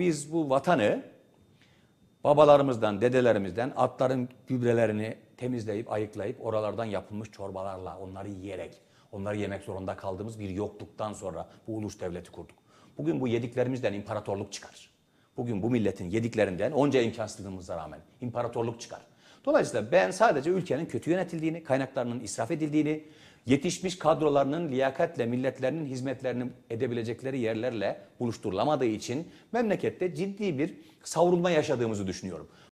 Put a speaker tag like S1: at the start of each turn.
S1: Biz bu vatanı babalarımızdan, dedelerimizden atların gübrelerini temizleyip, ayıklayıp oralardan yapılmış çorbalarla, onları yiyerek, onları yemek zorunda kaldığımız bir yokluktan sonra bu ulus devleti kurduk. Bugün bu yediklerimizden imparatorluk çıkar. Bugün bu milletin yediklerinden onca imkansızlığımıza rağmen imparatorluk çıkar. Dolayısıyla ben sadece ülkenin kötü yönetildiğini, kaynaklarının israf edildiğini, yetişmiş kadrolarının liyakatle milletlerinin hizmetlerini edebilecekleri yerlerle buluşturulamadığı için memlekette ciddi bir savrulma yaşadığımızı düşünüyorum.